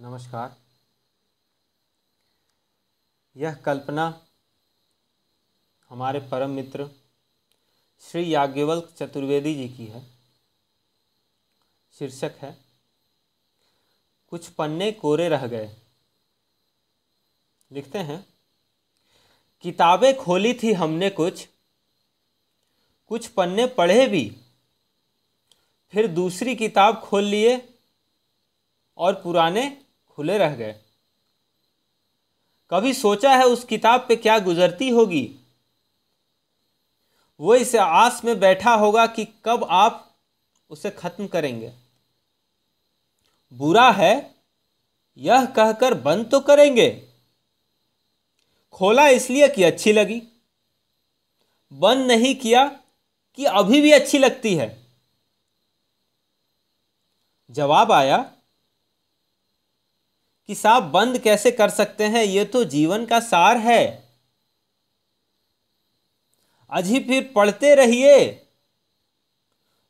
नमस्कार यह कल्पना हमारे परम मित्र श्री याज्ञवल्क चतुर्वेदी जी की है शीर्षक है कुछ पन्ने कोरे रह गए लिखते हैं किताबें खोली थी हमने कुछ कुछ पन्ने पढ़े भी फिर दूसरी किताब खोल लिए और पुराने खुले रह गए कभी सोचा है उस किताब पे क्या गुजरती होगी वो इस आस में बैठा होगा कि कब आप उसे ख़त्म करेंगे बुरा है यह कहकर बंद तो करेंगे खोला इसलिए कि अच्छी लगी बंद नहीं किया कि अभी भी अच्छी लगती है जवाब आया कि साहब बंद कैसे कर सकते हैं ये तो जीवन का सार है अजी फिर पढ़ते रहिए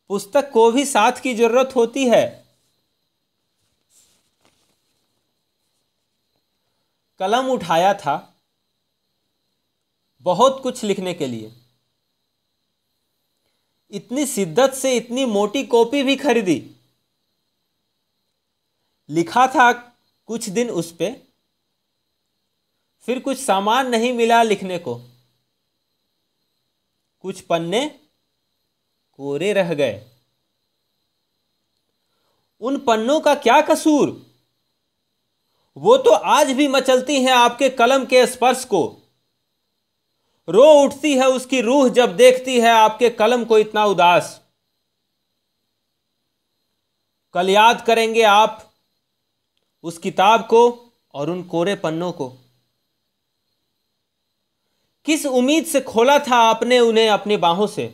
पुस्तक को भी साथ की जरूरत होती है कलम उठाया था बहुत कुछ लिखने के लिए इतनी शिद्दत से इतनी मोटी कॉपी भी खरीदी लिखा था कुछ दिन उस पर फिर कुछ सामान नहीं मिला लिखने को कुछ पन्ने कोरे रह गए उन पन्नों का क्या कसूर वो तो आज भी मचलती हैं आपके कलम के स्पर्श को रो उठती है उसकी रूह जब देखती है आपके कलम को इतना उदास कल याद करेंगे आप उस किताब को और उन कोरे पन्नों को किस उम्मीद से खोला था आपने उन्हें अपनी बाहों से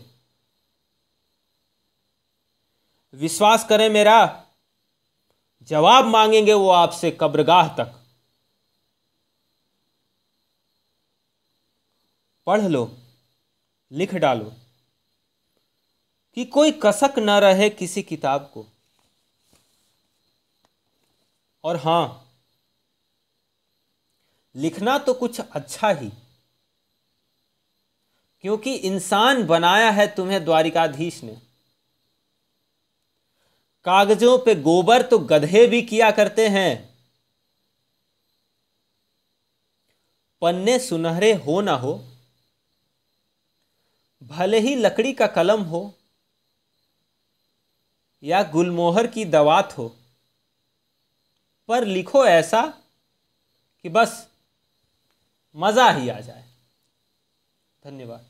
विश्वास करें मेरा जवाब मांगेंगे वो आपसे कब्रगाह तक पढ़ लो लिख डालो कि कोई कसक न रहे किसी किताब को और हाँ लिखना तो कुछ अच्छा ही क्योंकि इंसान बनाया है तुम्हें द्वारिकाधीश ने कागजों पे गोबर तो गधे भी किया करते हैं पन्ने सुनहरे हो ना हो भले ही लकड़ी का कलम हो या गुलमोहर की दवात हो पर लिखो ऐसा कि बस मज़ा ही आ जाए धन्यवाद